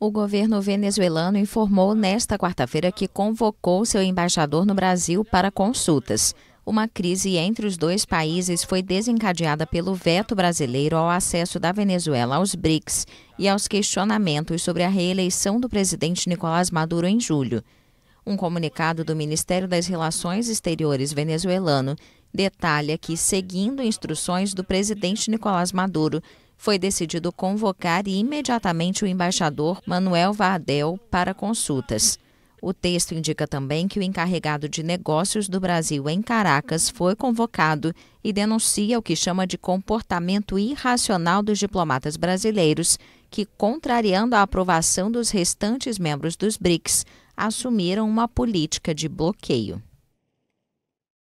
O governo venezuelano informou nesta quarta-feira que convocou seu embaixador no Brasil para consultas. Uma crise entre os dois países foi desencadeada pelo veto brasileiro ao acesso da Venezuela aos BRICS e aos questionamentos sobre a reeleição do presidente Nicolás Maduro em julho. Um comunicado do Ministério das Relações Exteriores venezuelano detalha que, seguindo instruções do presidente Nicolás Maduro, foi decidido convocar imediatamente o embaixador Manuel Vardel para consultas. O texto indica também que o encarregado de negócios do Brasil em Caracas foi convocado e denuncia o que chama de comportamento irracional dos diplomatas brasileiros, que, contrariando a aprovação dos restantes membros dos BRICS, assumiram uma política de bloqueio.